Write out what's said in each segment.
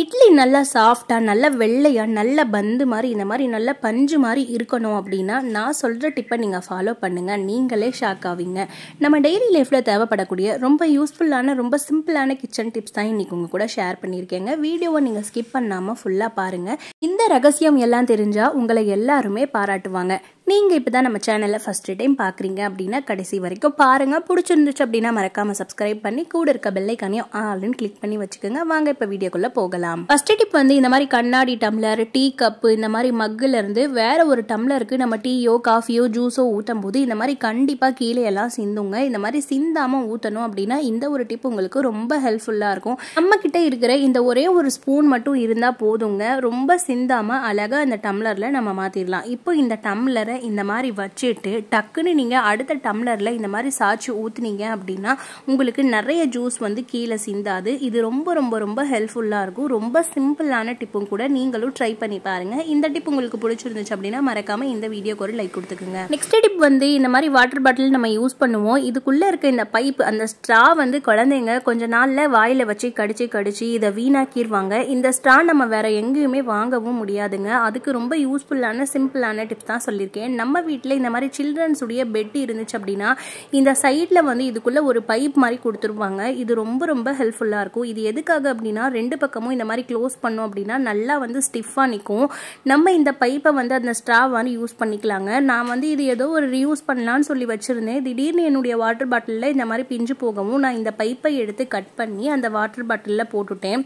இட்லி நல்லா சாஃப்டாக நல்லா வெள்ளையாக நல்ல பந்து மாதிரி இந்த மாதிரி நல்ல பஞ்சு மாதிரி இருக்கணும் அப்படின்னா நான் சொல்கிற டிப்பை நீங்கள் ஃபாலோ பண்ணுங்கள் நீங்களே ஷாக் ஆவீங்க நம்ம டெய்லி லைஃப்பில் தேவைப்படக்கூடிய ரொம்ப யூஸ்ஃபுல்லான ரொம்ப சிம்பிளான கிச்சன் டிப்ஸ் தான் இன்றைக்கி உங்கள் கூட ஷேர் பண்ணியிருக்கேங்க வீடியோவை நீங்கள் ஸ்கிப் பண்ணாமல் ஃபுல்லாக பாருங்கள் இந்த ரகசியம் எல்லாம் தெரிஞ்சால் உங்களை எல்லாருமே பாராட்டுவாங்க நீங்கள் இப்போ தான் நம்ம சேனலில் ஃபஸ்ட்டு டைம் பார்க்குறீங்க அப்படின்னா கடைசி வரைக்கும் பாருங்கள் பிடிச்சிருந்துச்சு அப்படின்னா மறக்காமல் சப்ஸ்கிரைப் பண்ணி கூட இருக்க பெல்லைக்கானையும் ஆல்னு கிளிக் பண்ணி வச்சுக்கோங்க வாங்க இப்போ வீடியோக்குள்ளே போகலாம் செய்யலாம் ஃபர்ஸ்ட் டிப் வந்து இந்த மாதிரி கண்ணாடி டம்ளர் டீ கப் இந்த மாதிரி மக்குல இருந்து வேற ஒரு டம்ளருக்கு நம்ம டீயோ காஃபியோ ஜூஸோ ஊற்றும் போது இந்த மாதிரி கண்டிப்பாக கீழே எல்லாம் சிந்துங்க இந்த மாதிரி சிந்தாமல் ஊற்றணும் அப்படின்னா இந்த ஒரு டிப் உங்களுக்கு ரொம்ப ஹெல்ப்ஃபுல்லாக இருக்கும் நம்ம கிட்ட இருக்கிற இந்த ஒரே ஒரு ஸ்பூன் மட்டும் இருந்தால் போதுங்க ரொம்ப சிந்தாமல் அழகாக இந்த டம்ளரில் நம்ம மாற்றிடலாம் இப்போ இந்த டம்ளரை இந்த மாதிரி வச்சுட்டு டக்குன்னு நீங்கள் அடுத்த டம்ளரில் இந்த மாதிரி சாச்சி ஊற்றுனீங்க அப்படின்னா உங்களுக்கு நிறைய ஜூஸ் வந்து கீழே சிந்தாது இது ரொம்ப ரொம்ப ரொம்ப ஹெல்ப்ஃபுல்லாக இருக்கும் ரொம்ப சிம்பிளான டிப்பும் கூட நீங்களும் ட்ரை பண்ணி பாருங்கள் இந்த டிப் உங்களுக்கு பிடிச்சிருந்துச்சு அப்படின்னா மறக்காம இந்த வீடியோக்கு ஒரு லைக் கொடுத்துக்குங்க நெக்ஸ்ட் டிப் வந்து இந்த மாதிரி வாட்டர் பாட்டில் நம்ம யூஸ் பண்ணுவோம் இதுக்குள்ளே இருக்க இந்த பைப் அந்த ஸ்ட்ரா வந்து குழந்தைங்க கொஞ்ச நாளில் வாயில் வச்சு கடிச்சு கடிச்சு இதை வீணாக்கிடுவாங்க இந்த ஸ்ட்ரா நம்ம வேற எங்கேயுமே வாங்கவும் முடியாதுங்க அதுக்கு ரொம்ப யூஸ்ஃபுல்லான சிம்பிளான டிப் தான் சொல்லியிருக்கேன் நம்ம வீட்டில் இந்த மாதிரி சில்ட்ரன்ஸ் உடைய பெட் இருந்துச்சு அப்படின்னா இந்த சைடில் வந்து இதுக்குள்ளே ஒரு பைப் மாதிரி கொடுத்துருவாங்க இது ரொம்ப ரொம்ப ஹெல்ப்ஃபுல்லாக இருக்கும் இது எதுக்காக அப்படின்னா ரெண்டு பக்கமும் இந்த மாதிரி க்ளோஸ் பண்ணோம் அப்படின்னா நல்லா வந்து ஸ்டிஃபாக நிற்கும் நம்ம இந்த பைப்பை வந்து அந்த ஸ்ட்ரா வந்து யூஸ் பண்ணிக்கலாங்க நான் வந்து இது ஏதோ ஒரு ரியூஸ் பண்ணலான்னு சொல்லி வச்சுருந்தேன் திடீர்னு என்னுடைய வாட்டர் பாட்டிலில் இந்த மாதிரி பிஞ்சு போகவும் நான் இந்த பைப்பை எடுத்து கட் பண்ணி அந்த வாட்டர் பாட்டிலில் போட்டுட்டேன்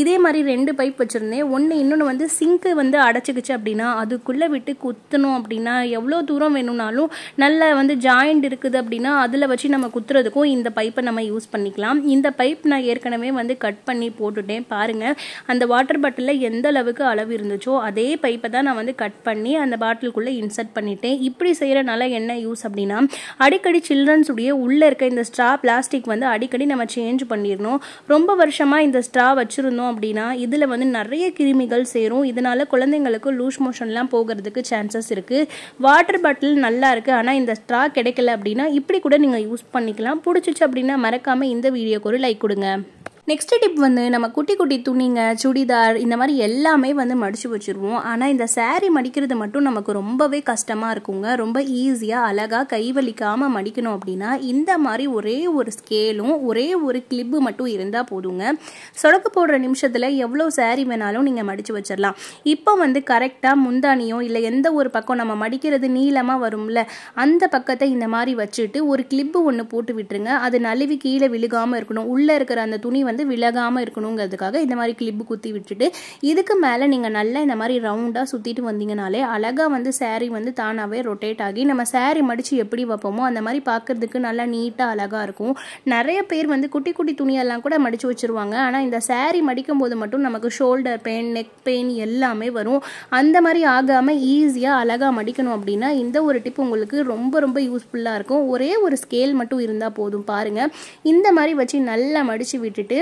இதே மாதிரி ரெண்டு பைப் வச்சுருந்தேன் ஒன்று இன்னொன்று வந்து சிங்க்கு வந்து அடைச்சிக்கிச்சு அப்படின்னா அதுக்குள்ளே விட்டு குத்தணும் அப்படின்னா எவ்வளோ தூரம் வேணும்னாலும் நல்லா வந்து ஜாயிண்ட் இருக்குது அப்படின்னா அதில் வச்சு நம்ம குத்துறதுக்கும் இந்த பைப்பை நம்ம யூஸ் பண்ணிக்கலாம் இந்த பைப் நான் ஏற்கனவே வந்து கட் பண்ணி போட்டுட்டேன் பாருங்கள் அந்த வாட்டர் பாட்டிலில் எந்த அளவுக்கு அளவு இருந்துச்சோ அதே பைப்பை தான் நான் வந்து கட் பண்ணி அந்த பாட்டிலுக்குள்ளே இன்சர்ட் பண்ணிட்டேன் இப்படி செய்கிறனால என்ன யூஸ் அப்படின்னா அடிக்கடி சில்ட்ரன்ஸுடைய உள்ளே இருக்க இந்த ஸ்ட்ரா பிளாஸ்டிக் வந்து அடிக்கடி நம்ம சேஞ்ச் பண்ணிடணும் ரொம்ப வருஷமாக இந்த ஸ்ட்ரா வச்சுருந்தோம் அப்படின்னா இதில் வந்து நிறைய கிருமிகள் சேரும் இதனால் குழந்தைங்களுக்கு லூஸ் மோஷன்லாம் போகிறதுக்கு சான்சஸ் இருக்குது வாட்டர் பாட்டில் நல்லா இருக்குது ஆனால் இந்த ஸ்ட்ரா கிடைக்கல அப்படின்னா இப்படி கூட நீங்கள் யூஸ் பண்ணிக்கலாம் பிடிச்சிச்சு அப்படின்னா மறக்காமல் இந்த வீடியோக்கு ஒரு லைக் கொடுங்க நெக்ஸ்ட் டிப் வந்து நம்ம குட்டி குட்டி துணிங்க சுடிதார் இந்த மாதிரி எல்லாமே வந்து மடித்து வச்சுருவோம் ஆனால் இந்த சேரீ மடிக்கிறது மட்டும் நமக்கு ரொம்பவே கஷ்டமாக இருக்குங்க ரொம்ப ஈஸியாக அழகாக கை வலிக்காமல் மடிக்கணும் அப்படின்னா இந்த மாதிரி ஒரே ஒரு ஸ்கேலும் ஒரே ஒரு கிளிப்பு மட்டும் இருந்தால் போதுங்க சொடக்கு போடுற நிமிஷத்தில் எவ்வளோ சேரீ வேணாலும் நீங்கள் மடித்து வச்சிடலாம் இப்போ வந்து கரெக்டாக முந்தானியோ இல்லை எந்த ஒரு பக்கம் நம்ம மடிக்கிறது நீளமாக வரும்ல அந்த பக்கத்தை இந்த மாதிரி வச்சுட்டு ஒரு கிளிப்பு ஒன்று போட்டு விட்டுருங்க அது நழுவி கீழே விழுகாமல் இருக்கணும் உள்ளே இருக்கிற அந்த துணி வந்து வந்து விலகாமல் இருக்கணுங்கிறதுக்காக இந்த மாதிரி கிளிப்பு குத்தி விட்டுட்டு இதுக்கு மேலே நீங்கள் நல்லா இந்த மாதிரி ரவுண்டாக சுற்றிட்டு வந்தீங்கனாலே அழகாக வந்து சேரீ வந்து தானாகவே ரொட்டேட் ஆகி நம்ம சேரீ மடித்து எப்படி வைப்போமோ அந்த மாதிரி பார்க்குறதுக்கு நல்லா நீட்டாக அழகாக இருக்கும் நிறைய பேர் வந்து குட்டி குட்டி துணியெல்லாம் கூட மடித்து வச்சுருவாங்க ஆனால் இந்த சேரீ மடிக்கும் போது மட்டும் நமக்கு ஷோல்டர் பெயின் நெக் பெயின் எல்லாமே வரும் அந்த மாதிரி ஆகாமல் ஈஸியாக அழகாக மடிக்கணும் அப்படின்னா இந்த ஒரு டிப் உங்களுக்கு ரொம்ப ரொம்ப யூஸ்ஃபுல்லாக இருக்கும் ஒரே ஒரு ஸ்கேல் மட்டும் இருந்தால் போதும் பாருங்கள் இந்த மாதிரி வச்சு நல்லா மடித்து விட்டுட்டு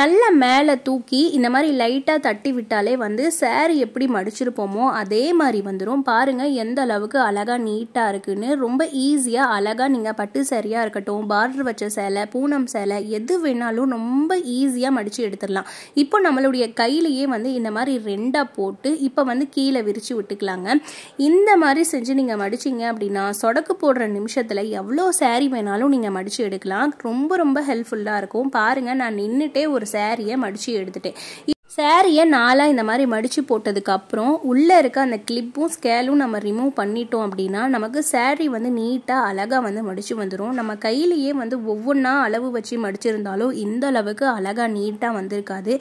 நல்லா மேலே தூக்கி இந்த மாதிரி லைட்டாக தட்டி விட்டாலே வந்து சேரீ எப்படி மடிச்சிருப்போமோ அதே மாதிரி வந்துடும் பாருங்கள் எந்த அளவுக்கு அழகாக நீட்டாக இருக்குன்னு ரொம்ப ஈஸியாக அழகாக நீங்கள் பட்டு சேரீயாக இருக்கட்டும் பார்டர் வச்ச சேலை பூனம் சேலை எது வேணாலும் ரொம்ப ஈஸியாக மடித்து எடுத்துடலாம் இப்போ நம்மளுடைய கையிலையே வந்து இந்த மாதிரி ரெண்டாக போட்டு இப்போ வந்து கீழே விரித்து விட்டுக்கலாங்க இந்த மாதிரி செஞ்சு நீங்கள் மடிச்சிங்க அப்படின்னா சொடக்கு போடுற நிமிஷத்தில் எவ்வளோ சேரீ வேணாலும் நீங்கள் மடித்து எடுக்கலாம் ரொம்ப ரொம்ப ஹெல்ப்ஃபுல்லாக இருக்கும் பாருங்கள் நான் நின்று நின்றுட்டே ஒரு சாரியை மடித்து எடுத்துட்டேன் சேரீயை நாளாக இந்த மாதிரி மடித்து போட்டதுக்கப்புறம் உள்ளே இருக்க அந்த கிளிப்பும் ஸ்கேலும் நம்ம ரிமூவ் பண்ணிட்டோம் அப்படின்னா நமக்கு சேரீ வந்து நீட்டாக அழகாக வந்து மடித்து வந்துடும் நம்ம கையிலேயே வந்து ஒவ்வொன்றா அளவு வச்சு மடிச்சிருந்தாலும் இந்த அளவுக்கு அழகாக நீட்டாக வந்திருக்காது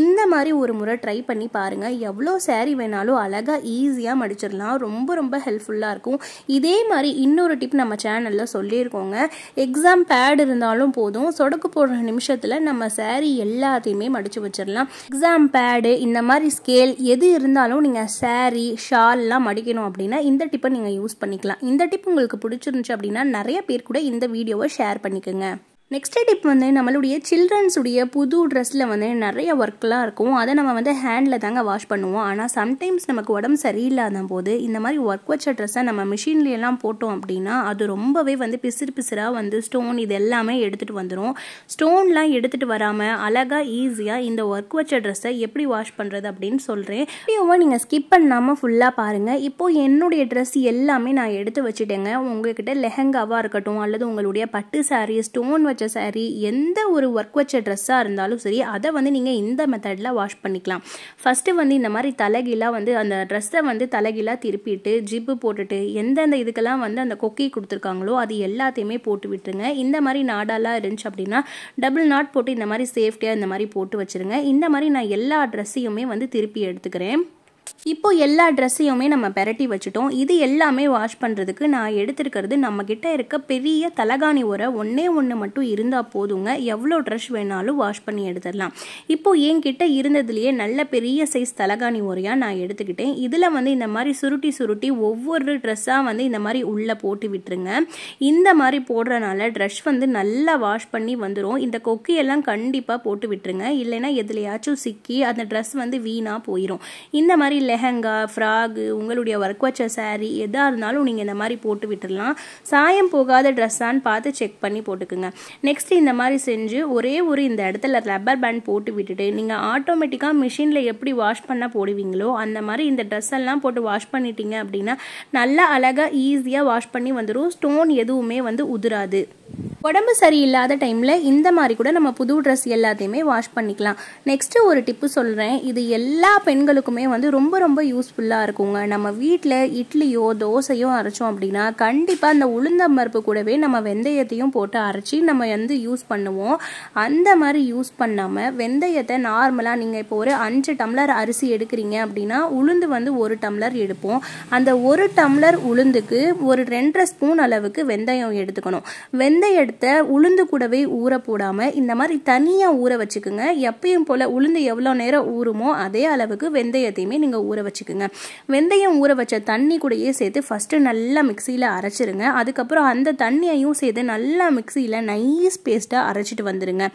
இந்த மாதிரி ஒரு முறை ட்ரை பண்ணி பாருங்கள் எவ்வளோ சேரீ வேணாலும் அழகாக ஈஸியாக மடிச்சிடலாம் ரொம்ப ரொம்ப ஹெல்ப்ஃபுல்லாக இருக்கும் இதே மாதிரி இன்னொரு டிப் நம்ம சேனலில் சொல்லியிருக்கோங்க எக்ஸாம் பேட் இருந்தாலும் போதும் சொடக்கு போடுற நிமிஷத்தில் நம்ம சேரீ எல்லாத்தையுமே மடித்து வச்சிடலாம் எக்ஸாம் எக்ஸாம் பேடு இந்த மாதிரி ஸ்கேல் எது இருந்தாலும் நீங்கள் சேரீ ஷால்லாம் மடிக்கணும் அப்படின்னா இந்த டிப்பை நீங்கள் யூஸ் பண்ணிக்கலாம் இந்த டிப் உங்களுக்கு பிடிச்சிருந்துச்சு அப்படின்னா நிறைய பேர் கூட இந்த வீடியோவை ஷேர் பண்ணிக்கோங்க நெக்ஸ்ட் டிப் வந்து நம்மளுடைய சில்ட்ரன்ஸுடைய புது ட்ரெஸ்ஸில் வந்து நிறைய ஒர்க்லாம் இருக்கும் அதை நம்ம வந்து ஹேண்டில் தாங்க வாஷ் பண்ணுவோம் ஆனால் சம்டைம்ஸ் நமக்கு உடம்பு சரியில்லாத போது இந்த மாதிரி ஒர்க் வச்ச ட்ரெஸ்ஸை நம்ம மிஷின்லையெல்லாம் போட்டோம் அப்படின்னா அது ரொம்பவே வந்து பிசிறு பிசிறாக வந்து ஸ்டோன் இது எல்லாமே எடுத்துகிட்டு வந்துடும் ஸ்டோன்லாம் எடுத்துகிட்டு வராமல் அழகாக ஈஸியாக இந்த ஒர்க் வச்ச ட்ரெஸ்ஸை எப்படி வாஷ் பண்ணுறது அப்படின்னு சொல்கிறேன் வீடியோவை நீங்கள் ஸ்கிப் பண்ணாமல் ஃபுல்லாக பாருங்கள் இப்போது என்னுடைய ட்ரெஸ் எல்லாமே நான் எடுத்து வச்சுட்டேங்க உங்ககிட்ட லெஹங்காவாக இருக்கட்டும் அல்லது உங்களுடைய பட்டு சாரீ ஸ்டோன் வச்ச வச்ச சாரீ எந்த ஒரு ஒர்க் வச்ச ட்ரெஸ்ஸாக இருந்தாலும் சரி அதை வந்து நீங்கள் இந்த மெத்தடில் வாஷ் பண்ணிக்கலாம் ஃபஸ்ட்டு வந்து இந்த மாதிரி தலைகீழாக வந்து அந்த ட்ரெஸ்ஸை வந்து தலைகீழாக திருப்பிட்டு ஜிப்பு போட்டுட்டு எந்தெந்த இதுக்கெல்லாம் வந்து அந்த கொக்கி கொடுத்துருக்காங்களோ அது எல்லாத்தையுமே போட்டு விட்டுருங்க இந்த மாதிரி நாடாலாம் இருந்துச்சு அப்படின்னா டபுள் நாட் போட்டு இந்த மாதிரி சேஃப்டியாக இந்த மாதிரி போட்டு வச்சுருங்க இந்த மாதிரி நான் எல்லா ட்ரெஸ்ஸையுமே வந்து திருப்பி எடுத்துக்கிறேன் இப்போ எல்லா ட்ரெஸ்ஸையுமே நம்ம பெரட்டி வச்சுட்டோம் இது எல்லாமே வாஷ் பண்ணுறதுக்கு நான் எடுத்துருக்கிறது நம்மக்கிட்ட இருக்க பெரிய தலகாணி உரை ஒன்றே ஒன்று மட்டும் இருந்தால் போதுங்க எவ்வளோ ட்ரெஸ் வேணாலும் வாஷ் பண்ணி எடுத்துடலாம் இப்போது என்கிட்ட இருந்ததுலேயே நல்ல பெரிய சைஸ் தலகாணி உரையாக நான் எடுத்துக்கிட்டேன் இதில் வந்து இந்த மாதிரி சுருட்டி சுருட்டி ஒவ்வொரு ட்ரெஸ்ஸாக வந்து இந்த மாதிரி உள்ளே போட்டு விட்டுருங்க இந்த மாதிரி போடுறனால ட்ரெஸ் வந்து நல்லா வாஷ் பண்ணி வந்துடும் இந்த கொக்கியெல்லாம் கண்டிப்பாக போட்டு விட்டுருங்க இல்லைன்னா எதுலையாச்சும் சிக்கி அந்த ட்ரெஸ் வந்து வீணாக போயிடும் இந்த மாதிரி மாதிரி லெஹங்கா ஃப்ராகு உங்களுடைய ஒர்க் வச்ச சாரி எதாக இருந்தாலும் நீங்கள் இந்த மாதிரி போட்டு விட்டுடலாம் சாயம் போகாத ட்ரெஸ்ஸான்னு பார்த்து செக் பண்ணி போட்டுக்குங்க நெக்ஸ்ட் இந்த மாதிரி செஞ்சு ஒரே ஒரு இந்த இடத்துல ரப்பர் பேண்ட் போட்டு விட்டுட்டு நீங்கள் ஆட்டோமேட்டிக்காக மிஷினில் எப்படி வாஷ் பண்ண போடுவீங்களோ அந்த மாதிரி இந்த ட்ரெஸ் எல்லாம் போட்டு வாஷ் பண்ணிட்டீங்க அப்படின்னா நல்லா அழகாக ஈஸியாக வாஷ் பண்ணி வந்துடும் ஸ்டோன் எதுவுமே வந்து உதிராது உடம்பு சரியில்லாத டைமில் இந்த மாதிரி கூட நம்ம புது ட்ரெஸ் எல்லாத்தையுமே வாஷ் பண்ணிக்கலாம் நெக்ஸ்ட்டு ஒரு டிப்பு சொல்கிறேன் இது எல்லா பெண்களுக்குமே வந்து ரொம்ப ரொம்ப யூஸ்ஃபுல்லாக இருக்குங்க நம்ம வீட்டில் இட்லியோ தோசையோ அரைச்சோம் அப்படின்னா கண்டிப்பாக அந்த உளுந்தம் கூடவே நம்ம வெந்தயத்தையும் போட்டு அரைச்சி நம்ம வந்து யூஸ் பண்ணுவோம் அந்த மாதிரி யூஸ் பண்ணாமல் வெந்தயத்தை நார்மலாக நீங்கள் இப்போ ஒரு அஞ்சு டம்ளர் அரிசி எடுக்கிறீங்க அப்படின்னா உளுந்து வந்து ஒரு டம்ளர் எடுப்போம் அந்த ஒரு டம்ளர் உளுந்துக்கு ஒரு ரெண்டரை ஸ்பூன் அளவுக்கு வெந்தயம் எடுத்துக்கணும் வெந்தயம் எடுத்த உளுந்து கூடவே ஊற போடாமல் இந்த மாதிரி தனியாக ஊற வச்சுக்கோங்க எப்பயும் போல் உளுந்து எவ்வளோ நேரம் ஊறுமோ அதே அளவுக்கு வெந்தயத்தையுமே நீங்கள் ஊற வச்சுக்கோங்க வெந்தயம் ஊற வச்ச தண்ணி கூடயே சேர்த்து ஃபஸ்ட்டு நல்லா மிக்சியில் அரைச்சிருங்க அதுக்கப்புறம் அந்த தண்ணியையும் சேர்த்து நல்லா மிக்சியில் நைஸ் பேஸ்ட்டாக அரைச்சிட்டு வந்துடுங்க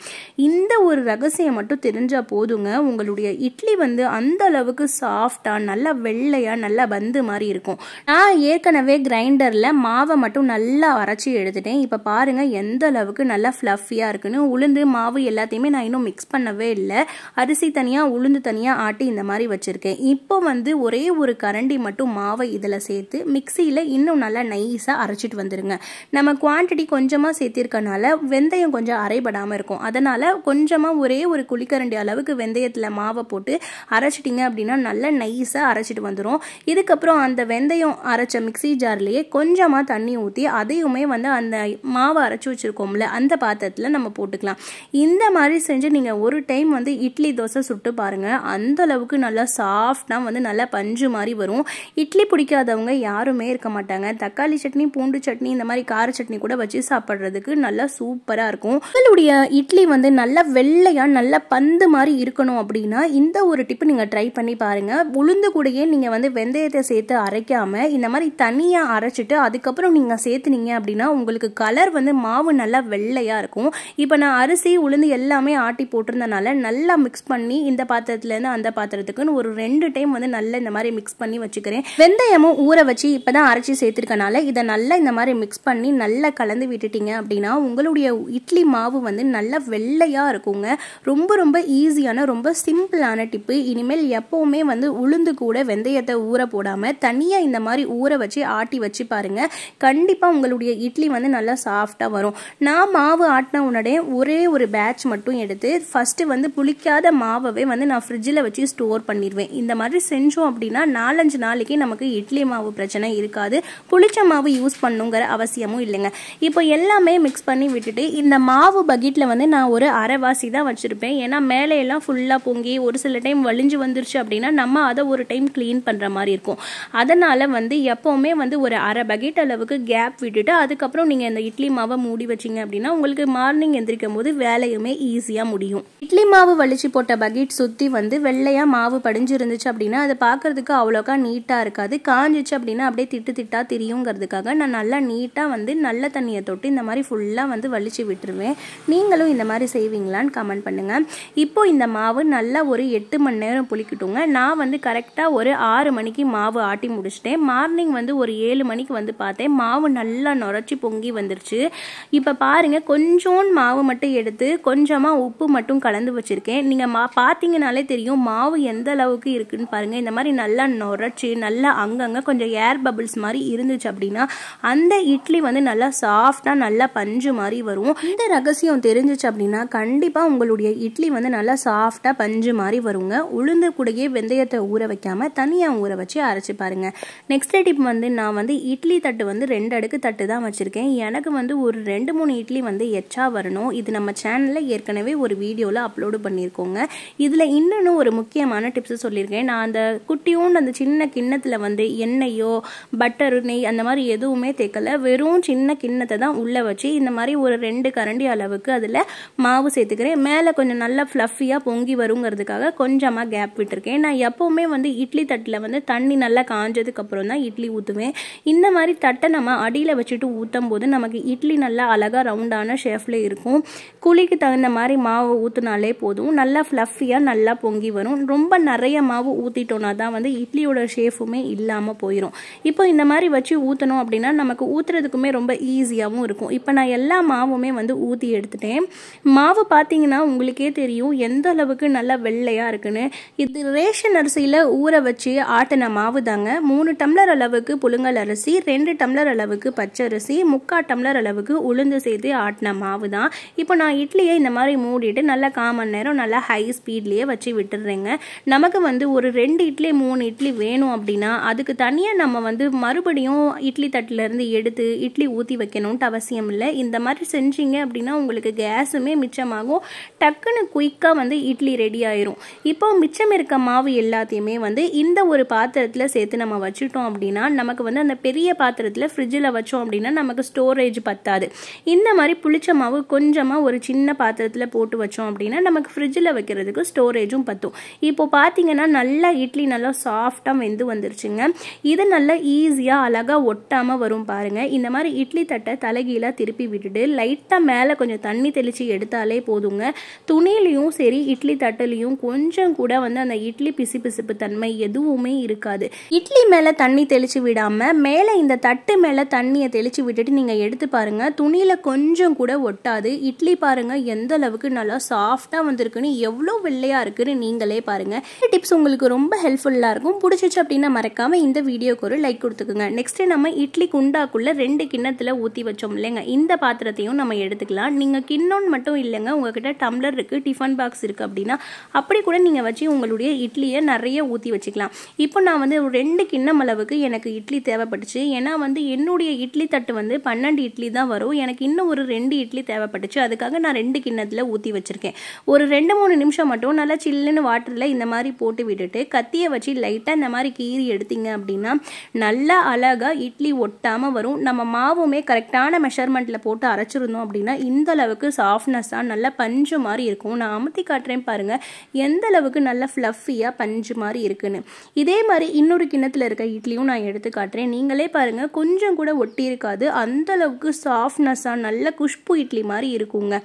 இந்த ஒரு ரகசியம் மட்டும் தெரிஞ்சால் போதுங்க உங்களுடைய இட்லி வந்து அந்த அளவுக்கு சாஃப்டாக நல்லா வெள்ளையாக நல்லா பந்து மாதிரி இருக்கும் நான் ஏற்கனவே கிரைண்டரில் மாவை மட்டும் நல்லா அரைச்சி எடுத்துட்டேன் இப்போ பாருங்கள் எந்த எந்த அளவுக்கு நல்லா ஃப்ளஃபியாக இருக்குன்னு உளுந்து மாவு எல்லாத்தையுமே நான் இன்னும் மிக்ஸ் பண்ணவே இல்லை அரிசி தனியாக உளுந்து தனியாக ஆட்டி இந்த மாதிரி வச்சுருக்கேன் இப்போ வந்து ஒரே ஒரு கரண்டி மட்டும் மாவை இதில் சேர்த்து மிக்சியில் இன்னும் நல்லா நைஸாக அரைச்சிட்டு வந்துடுங்க நம்ம குவான்டிட்டி கொஞ்சமாக சேர்த்திருக்கனால வெந்தயம் கொஞ்சம் அரைபடாமல் இருக்கும் அதனால் கொஞ்சமாக ஒரே ஒரு குழிக்கரண்டி அளவுக்கு வெந்தயத்தில் மாவை போட்டு அரைச்சிட்டிங்க அப்படின்னா நல்லா நைஸாக அரைச்சிட்டு வந்துடும் இதுக்கப்புறம் அந்த வெந்தயம் அரைச்ச மிக்சி ஜார்லேயே கொஞ்சமாக தண்ணி ஊற்றி அதையுமே வந்து அந்த மாவை அரைச்சி வச்சுருக்கோம்ல அந்த பாத்திரத்தில் நம்ம போட்டுக்கலாம் இந்த மாதிரி செஞ்சு நீங்கள் ஒரு டைம் வந்து இட்லி தோசை சுட்டு பாருங்கள் அந்த அளவுக்கு நல்லா சாஃப்டாக வந்து நல்லா பஞ்சு மாதிரி வரும் இட்லி பிடிக்காதவங்க யாருமே இருக்க மாட்டாங்க தக்காளி சட்னி பூண்டு சட்னி இந்த மாதிரி கார சட்னி கூட வச்சு சாப்பிட்றதுக்கு நல்லா சூப்பராக இருக்கும் உங்களுடைய இட்லி வந்து நல்லா வெள்ளையாக நல்லா பந்து மாதிரி இருக்கணும் அப்படின்னா இந்த ஒரு டிப்பு நீங்கள் ட்ரை பண்ணி பாருங்கள் உளுந்து கூடயே நீங்கள் வந்து வெந்தயத்தை சேர்த்து அரைக்காமல் இந்த மாதிரி தனியாக அரைச்சிட்டு அதுக்கப்புறம் நீங்கள் சேர்த்துனீங்க அப்படின்னா உங்களுக்கு கலர் வந்து மாவு மாவு நல்லா வெள்ளையாக இருக்கும் இப்போ நான் அரிசி உளுந்து எல்லாமே ஆட்டி போட்டிருந்தனால நல்லா மிக்ஸ் பண்ணி இந்த பாத்திரத்துலேருந்து அந்த பாத்திரத்துக்குன்னு ஒரு ரெண்டு டைம் வந்து நல்லா இந்த மாதிரி மிக்ஸ் பண்ணி வச்சுக்கிறேன் வெந்தயமும் ஊற வச்சு இப்போ தான் அரைச்சி சேர்த்துருக்கனால இதை நல்லா இந்த மாதிரி மிக்ஸ் பண்ணி நல்லா கலந்து விட்டுட்டீங்க அப்படின்னா உங்களுடைய இட்லி மாவு வந்து நல்லா வெள்ளையாக இருக்குங்க ரொம்ப ரொம்ப ஈஸியான ரொம்ப சிம்பிளான டிப்பு இனிமேல் எப்போவுமே வந்து உளுந்து கூட வெந்தயத்தை ஊற போடாமல் தனியாக இந்த மாதிரி ஊற வச்சு ஆட்டி வச்சு பாருங்கள் கண்டிப்பாக உங்களுடைய இட்லி வந்து நல்லா சாஃப்டாக வரும் வரும் நான் மாவு ஆட்டின உடனே ஒரே ஒரு பேட்ச் மட்டும் எடுத்து ஃபஸ்ட்டு வந்து புளிக்காத மாவவே வந்து நான் ஃப்ரிட்ஜில் வச்சு ஸ்டோர் பண்ணிடுவேன் இந்த மாதிரி செஞ்சோம் அப்படின்னா நாலஞ்சு நாளைக்கு நமக்கு இட்லி மாவு பிரச்சனை இருக்காது புளிச்ச மாவு யூஸ் பண்ணுங்கிற அவசியமும் இல்லைங்க இப்போ எல்லாமே மிக்ஸ் பண்ணி விட்டுட்டு இந்த மாவு பக்கெட்டில் வந்து நான் ஒரு அரைவாசி தான் வச்சுருப்பேன் ஏன்னா மேலேயெல்லாம் ஃபுல்லாக பொங்கி ஒரு சில டைம் வலிஞ்சு வந்துருச்சு அப்படின்னா நம்ம அதை ஒரு டைம் க்ளீன் பண்ணுற மாதிரி இருக்கும் அதனால் வந்து எப்போவுமே வந்து ஒரு அரை பக்கெட் அளவுக்கு கேப் விட்டுட்டு அதுக்கப்புறம் நீங்கள் இந்த இட்லி மாவை மூடி மூடி வச்சிங்க அப்படின்னா உங்களுக்கு மார்னிங் எந்திரிக்கும் போது வேலையுமே ஈஸியாக முடியும் இட்லி மாவு வலிச்சு போட்ட பக்கெட் சுற்றி வந்து வெள்ளையாக மாவு படிஞ்சு இருந்துச்சு அப்படின்னா அதை பார்க்குறதுக்கு அவ்வளோக்கா நீட்டாக இருக்காது காஞ்சிச்சு அப்படின்னா அப்படியே திட்டு திட்டாக தெரியுங்கிறதுக்காக நான் நல்லா நீட்டாக வந்து நல்ல தண்ணியை தொட்டு இந்த மாதிரி ஃபுல்லாக வந்து வலிச்சு விட்டுருவேன் நீங்களும் இந்த மாதிரி செய்வீங்களான்னு கமெண்ட் பண்ணுங்கள் இப்போ இந்த மாவு நல்லா ஒரு எட்டு மணி நேரம் புளிக்கட்டுங்க நான் வந்து கரெக்டாக ஒரு ஆறு மணிக்கு மாவு ஆட்டி முடிச்சிட்டேன் மார்னிங் வந்து ஒரு ஏழு மணிக்கு வந்து பார்த்தேன் மாவு நல்லா நுரைச்சி பொங்கி வந்துருச்சு இப்போ பாருங்கள் கொஞ்சோண்டு மாவு மட்டும் எடுத்து கொஞ்சமாக உப்பு மட்டும் கலந்து வச்சுருக்கேன் நீங்கள் மா பார்த்தீங்கனாலே தெரியும் மாவு எந்த அளவுக்கு இருக்குன்னு பாருங்கள் இந்த மாதிரி நல்லா நுரைச்சி நல்லா அங்கங்கே கொஞ்சம் ஏர் பபிள்ஸ் மாதிரி இருந்துச்சு அப்படின்னா அந்த இட்லி வந்து நல்லா சாஃப்டாக நல்லா பஞ்சு மாதிரி வரும் இந்த ரகசியம் தெரிஞ்சிச்சு அப்படின்னா கண்டிப்பாக உங்களுடைய இட்லி வந்து நல்லா சாஃப்டாக பஞ்சு மாதிரி வருங்க உளுந்து கூடயே வெந்தயத்தை ஊற வைக்காமல் தனியாக ஊற வச்சு அரைச்சி பாருங்கள் நெக்ஸ்ட் டிப் வந்து நான் வந்து இட்லி தட்டு வந்து ரெண்டு அடுக்கு தட்டு தான் வச்சுருக்கேன் எனக்கு வந்து ஒரு ரெண்டு மூணு இட்லி வந்து எச்சா வரணும் இது நம்ம சேனலில் ஏற்கனவே ஒரு வீடியோவில் அப்லோடு பண்ணியிருக்கோங்க இதில் இன்னும் ஒரு முக்கியமான டிப்ஸு சொல்லியிருக்கேன் நான் அந்த குட்டியோண்டு அந்த சின்ன கிண்ணத்தில் வந்து எண்ணெயோ பட்டர் நெய் அந்த மாதிரி எதுவுமே தேக்கலை வெறும் சின்ன கிண்ணத்தை தான் உள்ளே வச்சு இந்த மாதிரி ஒரு ரெண்டு கரண்டி அளவுக்கு அதில் மாவு சேர்த்துக்கிறேன் மேலே கொஞ்சம் நல்லா ஃப்ளஃபியாக பொங்கி வருங்கிறதுக்காக கொஞ்சமாக கேப் விட்டுருக்கேன் நான் எப்போவுமே வந்து இட்லி தட்டில் வந்து தண்ணி நல்லா காஞ்சதுக்கப்புறம் தான் இட்லி ஊற்றுவேன் இந்த மாதிரி தட்டை நம்ம அடியில் வச்சுட்டு ஊற்றும் போது நமக்கு இட்லி நல்லா அழகாக ரவுண்டான ஷேஃபில் இருக்கும் குழிக்கு தகுந்த மாதிரி மாவு ஊற்றுனாலே போதும் நல்லா ஃப்ளஃபியாக நல்லா பொங்கி வரும் ரொம்ப நிறைய மாவு ஊற்றிட்டோன்னா தான் வந்து இட்லியோட ஷேஃபுமே இல்லாமல் போயிடும் இப்போ இந்த மாதிரி வச்சு ஊற்றணும் அப்படின்னா நமக்கு ஊற்றுறதுக்குமே ரொம்ப ஈஸியாகவும் இருக்கும் இப்போ நான் எல்லா மாவுமே வந்து ஊற்றி எடுத்துட்டேன் மாவு பார்த்தீங்கன்னா உங்களுக்கே தெரியும் எந்த அளவுக்கு நல்லா வெள்ளையாக இருக்குன்னு இது ரேஷன் அரிசியில் ஊற வச்சு ஆட்டின மாவு தாங்க மூணு டம்ளர் அளவுக்கு புழுங்கல் அரிசி ரெண்டு டம்ளர் அளவுக்கு பச்சரிசி முக்கால் டம்ளர் அளவுக்கு உள் உளுந்து சேர்த்து ஆட்டின மாவு தான் இப்போ நான் இட்லியை இந்த மாதிரி மூடிட்டு நல்லா காமன் நேரம் நல்லா ஹை ஸ்பீட்லேயே வச்சு விட்டுடுறேங்க நமக்கு வந்து ஒரு ரெண்டு இட்லி மூணு இட்லி வேணும் அப்படின்னா அதுக்கு தனியாக நம்ம வந்து மறுபடியும் இட்லி தட்டிலேருந்து எடுத்து இட்லி ஊற்றி வைக்கணும்ன்ட்டு அவசியம் இல்லை இந்த மாதிரி செஞ்சீங்க அப்படின்னா உங்களுக்கு கேஸுமே மிச்சமாகும் டக்குன்னு குயிக்காக வந்து இட்லி ரெடி ஆயிரும் இப்போ மிச்சம் இருக்க மாவு எல்லாத்தையுமே வந்து இந்த ஒரு பாத்திரத்தில் சேர்த்து நம்ம வச்சுட்டோம் அப்படின்னா நமக்கு வந்து அந்த பெரிய பாத்திரத்தில் ஃப்ரிட்ஜில் வச்சோம் அப்படின்னா நமக்கு ஸ்டோரேஜ் பத்தாது இந்த மாதிரி புளிச்ச மாவு கொஞ்சமாக ஒரு சின்ன பாத்திரத்தில் போட்டு வச்சோம் அப்படின்னா நமக்கு ஃப்ரிட்ஜில் வைக்கிறதுக்கு ஸ்டோரேஜும் பற்றும் இப்போ பார்த்தீங்கன்னா நல்லா இட்லி நல்லா சாஃப்டாக வெந்து வந்துருச்சுங்க இது நல்லா ஈஸியாக அழகாக ஒட்டாமல் வரும் பாருங்கள் இந்த மாதிரி இட்லி தட்டை தலைகீழாக திருப்பி விட்டுட்டு லைட்டாக மேலே கொஞ்சம் தண்ணி தெளித்து எடுத்தாலே போதுங்க துணிலையும் சரி இட்லி தட்டிலையும் கொஞ்சம் கூட வந்து அந்த இட்லி பிசு பிசுப்பு தன்மை எதுவுமே இருக்காது இட்லி மேலே தண்ணி தெளித்து விடாமல் மேலே இந்த தட்டு மேலே தண்ணியை தெளித்து விட்டுட்டு நீங்கள் எடுத்து பாருங்கள் துணி எண்ணெயில் கொஞ்சம் கூட ஒட்டாது இட்லி பாருங்கள் எந்த அளவுக்கு நல்லா சாஃப்டாக வந்திருக்குன்னு எவ்வளோ வெள்ளையாக இருக்குன்னு நீங்களே பாருங்கள் டிப்ஸ் உங்களுக்கு ரொம்ப ஹெல்ப்ஃபுல்லாக இருக்கும் பிடிச்சிச்சு அப்படின்னா மறக்காமல் இந்த வீடியோக்கு ஒரு லைக் கொடுத்துக்குங்க நெக்ஸ்ட்டு நம்ம இட்லி குண்டாக்குள்ளே ரெண்டு கிண்ணத்தில் ஊற்றி வச்சோம் இல்லைங்க இந்த பாத்திரத்தையும் நம்ம எடுத்துக்கலாம் நீங்கள் கிண்ணோன் மட்டும் இல்லைங்க உங்ககிட்ட டம்ளர் இருக்குது டிஃபன் பாக்ஸ் இருக்குது அப்படின்னா அப்படி கூட நீங்கள் வச்சு உங்களுடைய இட்லியை நிறைய ஊற்றி வச்சுக்கலாம் இப்போ நான் வந்து ரெண்டு கிண்ணம் அளவுக்கு எனக்கு இட்லி தேவைப்பட்டுச்சு ஏன்னா வந்து என்னுடைய இட்லி தட்டு வந்து பன்னெண்டு இட்லி தான் வரும் எனக்கு இன்னும் ஒரு ரெண்டு இட்லி தேவைப்பட்டுச்சு அதுக்காக நான் ரெண்டு கிண்ணத்தில் ஊற்றி வச்சுருக்கேன் ஒரு ரெண்டு மூணு நிமிஷம் மட்டும் நல்லா சில்லுன்னு வாட்டரில் இந்த மாதிரி போட்டு விட்டுட்டு கத்தியை வச்சு லைட்டாக இந்த மாதிரி கீறி எடுத்தீங்க அப்படின்னா நல்லா அழகாக இட்லி ஒட்டாமல் வரும் நம்ம மாவுமே கரெக்டான மெஷர்மெண்ட்டில் போட்டு அரைச்சிருந்தோம் அப்படின்னா இந்த அளவுக்கு சாஃப்ட்னஸ்ஸாக நல்லா பஞ்சு மாதிரி இருக்கும் நான் அமுத்தி காட்டுறேன் பாருங்கள் எந்த அளவுக்கு நல்லா ஃப்ளஃபியாக பஞ்சு மாதிரி இருக்குன்னு இதே மாதிரி இன்னொரு கிண்ணத்தில் இருக்க இட்லியும் நான் எடுத்து காட்டுறேன் நீங்களே பாருங்கள் கொஞ்சம் கூட ஒட்டி இருக்காது அந்த அளவுக்கு சாஃப்ட் க்ரன்ச்சினஸ்ஸாக நல்ல குஷ்பு இட்லி மாதிரி இருக்குங்க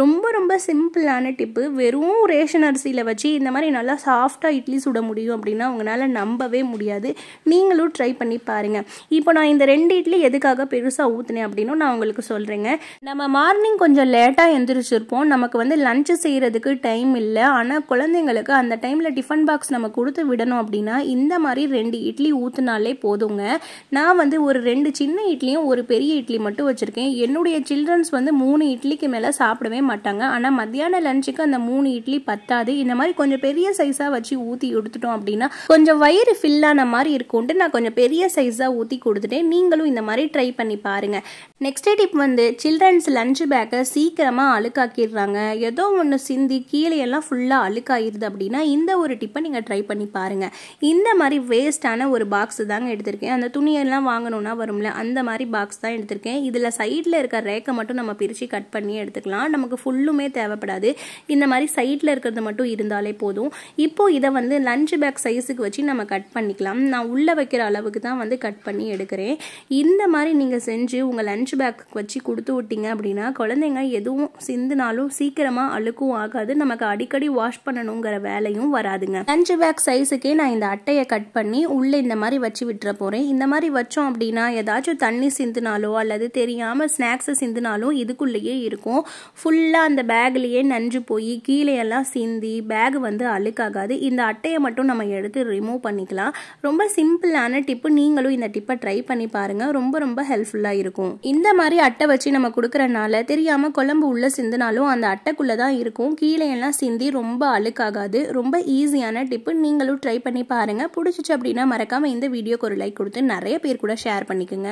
ரொம்ப ரொம்ப சிம்பிளான டிப்பு வெறும் ரேஷன் அரிசியில் வச்சு இந்த மாதிரி நல்லா சாஃப்டாக இட்லி சுட முடியும் அப்படின்னா உங்களால் நம்பவே முடியாது நீங்களும் ட்ரை பண்ணி பாருங்கள் இப்போ நான் இந்த ரெண்டு இட்லி எதுக்காக பெருசாக ஊற்றினேன் அப்படின்னு நான் உங்களுக்கு சொல்கிறேங்க நம்ம மார்னிங் கொஞ்சம் லேட்டாக எழுந்திரிச்சிருப்போம் நமக்கு வந்து லன்ச் செய்கிறதுக்கு டைம் இல்லை ஆனால் குழந்தைங்களுக்கு அந்த டைமில் டிஃபன் பாக்ஸ் நம்ம கொடுத்து விடணும் அப்படின்னா இந்த மாதிரி ரெண்டு இட்லி ஊற்றுனாலே போதுங்க நான் வந்து ஒரு ரெண்டு சின்ன இட்லியும் ஒரு பெரிய இட்லி மட்டும் வச்சுருக்கேன் என்னுடைய சில்ட்ரன்ஸ் வந்து மூணு இட்லிக்கு மேலே சாப்பிடவே மாட்டாங்க ஆனால் மத்தியான லஞ்சுக்கு அந்த மூணு இட்லி பத்தாது இந்த மாதிரி கொஞ்சம் பெரிய சைஸாக வச்சு ஊற்றி கொடுத்துட்டோம் அப்படின்னா கொஞ்சம் வயிறு ஃபில்லான மாதிரி இருக்கும்ட்டு நான் கொஞ்சம் பெரிய சைஸாக ஊற்றி கொடுத்துட்டேன் நீங்களும் இந்த மாதிரி ட்ரை பண்ணி பாருங்கள் நெக்ஸ்ட் டிப் வந்து சில்ட்ரன்ஸ் லஞ்ச் பேக்கை சீக்கிரமாக அழுக்காக்கிடுறாங்க ஏதோ ஒன்று சிந்தி கீழே எல்லாம் ஃபுல்லாக அழுக்காயிருது அப்படின்னா இந்த ஒரு டிப்பை நீங்கள் ட்ரை பண்ணி பாருங்கள் இந்த மாதிரி வேஸ்ட்டான ஒரு பாக்ஸ் தாங்க எடுத்திருக்கேன் அந்த துணியெல்லாம் வாங்கணும்னா வரும்ல அந்த மாதிரி பாக்ஸ் தான் எடுத்திருக்கேன் இதில் சைடில் இருக்கிற ரேக்கை மட்டும் நம்ம பிரித்து கட் பண்ணி எடுத்துக்கலாம் நமக்கு ஃபுல்லுமே தேவைப்படாது இந்த மாதிரி சைடில் இருக்கிறது மட்டும் இருந்தாலே போதும் இப்போது இதை வந்து லஞ்ச் பேக் சைஸுக்கு வச்சு நம்ம கட் பண்ணிக்கலாம் நான் உள்ளே வைக்கிற அளவுக்கு தான் வந்து கட் பண்ணி எடுக்கிறேன் இந்த மாதிரி நீங்கள் செஞ்சு உங்கள் லஞ்ச் பேக்கு வச்சு கொடுத்து விட்டீங்க அப்படின்னா குழந்தைங்க எதுவும் சிந்தினாலும் சீக்கிரமாக அழுக்கும் ஆகாது நமக்கு அடிக்கடி வாஷ் பண்ணணுங்கிற வேலையும் வராதுங்க லஞ்ச் பேக் சைஸுக்கே நான் இந்த அட்டையை கட் பண்ணி உள்ளே இந்த மாதிரி வச்சு விட்டுற போகிறேன் இந்த மாதிரி வச்சோம் அப்படின்னா ஏதாச்சும் தண்ணி சிந்தினாலோ அல்லது தெரியாமல் ஸ்நாக் மேக்ஸு சிந்தினாலும் இதுக்குள்ளேயே இருக்கும் ஃபுல்லாக அந்த பேக்லேயே நஞ்சு போய் கீழே எல்லாம் சிந்தி பேக் வந்து அழுக்காகாது இந்த அட்டையை மட்டும் நம்ம எடுத்து ரிமூவ் பண்ணிக்கலாம் ரொம்ப சிம்பிளான டிப்பு நீங்களும் இந்த டிப்பை ட்ரை பண்ணி பாருங்கள் ரொம்ப ரொம்ப ஹெல்ப்ஃபுல்லாக இருக்கும் இந்த மாதிரி அட்டை வச்சு நம்ம கொடுக்குறனால தெரியாமல் குழம்பு உள்ளே சிந்தினாலும் அந்த அட்டைக்குள்ளே தான் இருக்கும் கீழே எல்லாம் சிந்தி ரொம்ப அழுக்காகாது ரொம்ப ஈஸியான டிப்பு நீங்களும் ட்ரை பண்ணி பாருங்கள் பிடிச்சிச்சு அப்படின்னா மறக்காமல் இந்த வீடியோக்கு ஒரு லைக் கொடுத்து நிறைய பேர் கூட ஷேர் பண்ணிக்கோங்க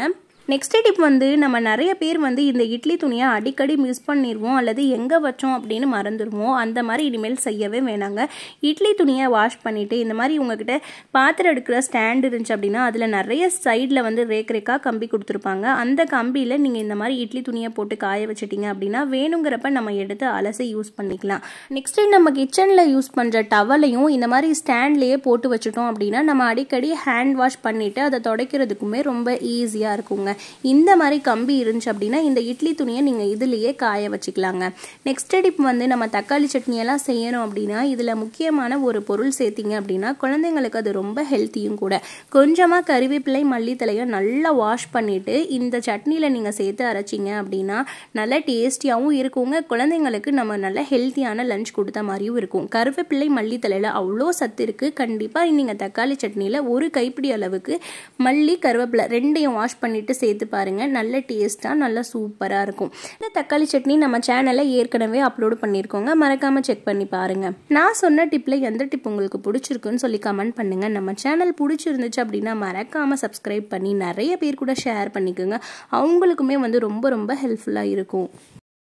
நெக்ஸ்ட் டிப் வந்து நம்ம நிறைய பேர் வந்து இந்த இட்லி துணியை அடிக்கடி மிஸ் பண்ணிடுவோம் அல்லது எங்கே வச்சோம் அப்படின்னு மறந்துடுவோம் அந்த மாதிரி இனிமேல் செய்யவே வேணாங்க இட்லி துணியை வாஷ் பண்ணிவிட்டு இந்த மாதிரி உங்ககிட்ட பாத்திரம் எடுக்கிற ஸ்டாண்ட் இருந்துச்சு அப்படின்னா அதில் நிறைய சைடில் வந்து ரேக் ரேக்காக கம்பி கொடுத்துருப்பாங்க அந்த கம்பியில் நீங்கள் இந்த மாதிரி இட்லி துணியை போட்டு காய வச்சிட்டிங்க அப்படின்னா வேணுங்கிறப்ப நம்ம எடுத்து அலசி யூஸ் பண்ணிக்கலாம் நெக்ஸ்ட் நம்ம கிச்சனில் யூஸ் பண்ணுற டவலையும் இந்த மாதிரி ஸ்டாண்ட்லேயே போட்டு வச்சுட்டோம் அப்படின்னா நம்ம அடிக்கடி ஹேண்ட் வாஷ் பண்ணிவிட்டு அதை தொடக்கிறதுக்குமே ரொம்ப ஈஸியாக இருக்குங்க இந்த மாதிரி கம்பி இருந்துச்சு அப்படின்னா இந்த இட்லி துணியை நீங்கள் இதுலேயே காய வச்சுக்கலாங்க நெக்ஸ்ட் டிப் வந்து நம்ம தக்காளி சட்னியெல்லாம் செய்யணும் அப்படின்னா இதில் முக்கியமான ஒரு பொருள் சேர்த்திங்க அப்படின்னா குழந்தைங்களுக்கு அது ரொம்ப ஹெல்த்தியும் கூட கொஞ்சமாக கருவேப்பிலை மல்லித்தலையும் நல்லா வாஷ் பண்ணிவிட்டு இந்த சட்னியில் நீங்கள் சேர்த்து அரைச்சிங்க அப்படின்னா நல்லா டேஸ்டியாகவும் இருக்குங்க குழந்தைங்களுக்கு நம்ம நல்ல ஹெல்த்தியான லஞ்ச் கொடுத்த மாதிரியும் இருக்கும் கருவேப்பிள்ளை மல்லித்தலையில் அவ்வளோ சத்து இருக்குது கண்டிப்பாக நீங்கள் தக்காளி சட்னியில் ஒரு கைப்பிடி அளவுக்கு மல்லி கருவேப்பிலை ரெண்டையும் வாஷ் பண்ணிவிட்டு சேர்த்து பாருங்கள் நல்ல டேஸ்ட்டாக நல்லா சூப்பராக இருக்கும் இந்த தக்காளி சட்னி நம்ம சேனலில் ஏற்கனவே அப்லோடு பண்ணியிருக்கோங்க மறக்காமல் செக் பண்ணி பாருங்கள் நான் சொன்ன டிப்பில் எந்த டிப் உங்களுக்கு பிடிச்சிருக்குன்னு சொல்லி கமெண்ட் பண்ணுங்கள் நம்ம சேனல் பிடிச்சிருந்துச்சு அப்படின்னா மறக்காமல் சப்ஸ்கிரைப் பண்ணி நிறைய பேர் கூட ஷேர் பண்ணிக்கோங்க அவங்களுக்குமே வந்து ரொம்ப ரொம்ப ஹெல்ப்ஃபுல்லாக இருக்கும்